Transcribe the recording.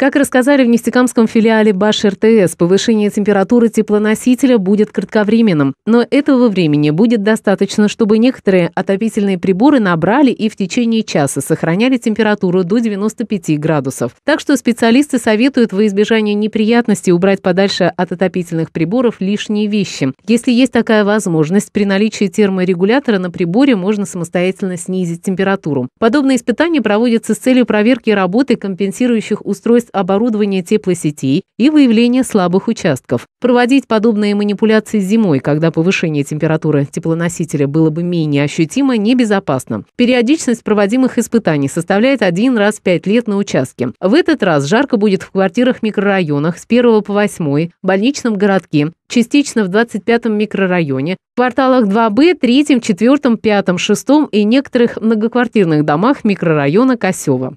Как рассказали в Нефтекамском филиале БАШ РТС, повышение температуры теплоносителя будет кратковременным, но этого времени будет достаточно, чтобы некоторые отопительные приборы набрали и в течение часа сохраняли температуру до 95 градусов. Так что специалисты советуют во избежание неприятностей убрать подальше от отопительных приборов лишние вещи. Если есть такая возможность, при наличии терморегулятора на приборе можно самостоятельно снизить температуру. Подобные испытания проводятся с целью проверки работы компенсирующих устройств оборудования теплосетей и выявления слабых участков. Проводить подобные манипуляции зимой, когда повышение температуры теплоносителя было бы менее ощутимо, небезопасно. Периодичность проводимых испытаний составляет один раз в пять лет на участке. В этот раз жарко будет в квартирах микрорайонах с 1 по 8, больничном городке, частично в 25-м микрорайоне, в кварталах 2Б, 3, 4, 5, 6 и некоторых многоквартирных домах микрорайона Косева.